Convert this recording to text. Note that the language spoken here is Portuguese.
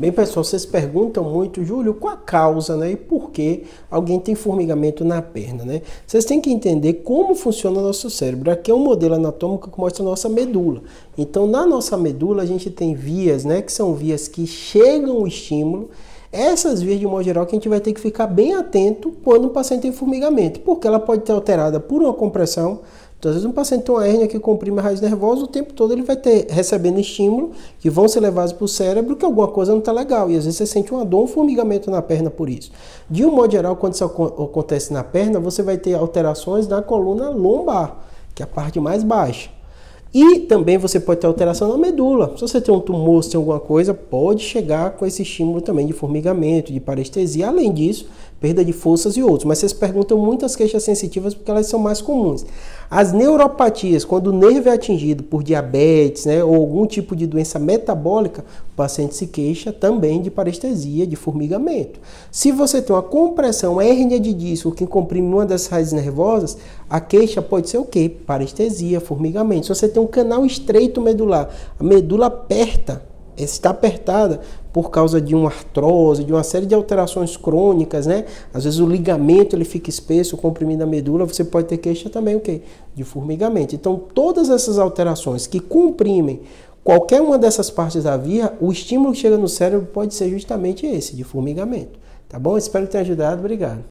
Bem, pessoal, vocês perguntam muito, Júlio, qual a causa né, e por que alguém tem formigamento na perna? Né? Vocês têm que entender como funciona o nosso cérebro. Aqui é um modelo anatômico que mostra a nossa medula. Então, na nossa medula, a gente tem vias, né, que são vias que chegam o estímulo. Essas vias, de modo geral, que a gente vai ter que ficar bem atento quando o paciente tem formigamento, porque ela pode ser alterada por uma compressão, então, às vezes, um paciente tem uma hérnia que comprime a raiz nervosa, o tempo todo ele vai ter recebendo estímulo que vão ser levados para o cérebro, que alguma coisa não está legal. E às vezes você sente uma dor, um formigamento na perna por isso. De um modo geral, quando isso acontece na perna, você vai ter alterações na coluna lombar, que é a parte mais baixa. E também você pode ter alteração na medula. Se você tem um tumor, se tem alguma coisa, pode chegar com esse estímulo também de formigamento, de parestesia. Além disso, perda de forças e outros. Mas vocês perguntam muitas queixas sensitivas porque elas são mais comuns. As neuropatias, quando o nervo é atingido por diabetes né, ou algum tipo de doença metabólica, o paciente se queixa também de parestesia, de formigamento. Se você tem uma compressão, hérnia de disco que comprime uma das raízes nervosas, a queixa pode ser o quê? Parestesia, formigamento. Se você tem um canal estreito medular, a medula aperta, está apertada por causa de uma artrose, de uma série de alterações crônicas, né? Às vezes o ligamento ele fica espesso, comprimindo a medula, você pode ter queixa também o quê? De formigamento. Então, todas essas alterações que comprimem qualquer uma dessas partes da via, o estímulo que chega no cérebro pode ser justamente esse, de formigamento. Tá bom? Espero ter ajudado. Obrigado.